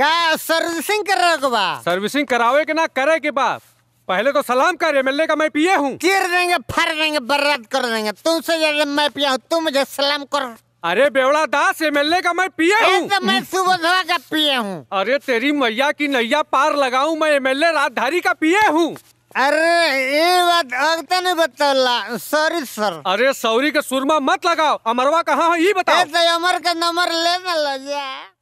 का सर्विसिंग कर रहे बा सर्विसिंग करावे के ना करे के बा पहले तो सलाम करे मिलने का मैं पिए हूँ गिर देंगे फर देंगे बर्बाद कर देंगे तुमसे ज्यादा मैं पिया हूँ तुम मुझे सलाम करो अरे बेवड़ा दास एमएलए का मैं पिए हूँ तो मैं सुबोधवा का पिए हूँ अरे तेरी मैया की नैया पार लगाऊ मैं एमएलए राजधारी का पिए हूँ अरे ये बात अगता तो नहीं बता सॉरी सर अरे सौरी के सुरमा मत लगाओ अमरवा कहाँ है ये बताओ तो अमर का नंबर लेना लग जाए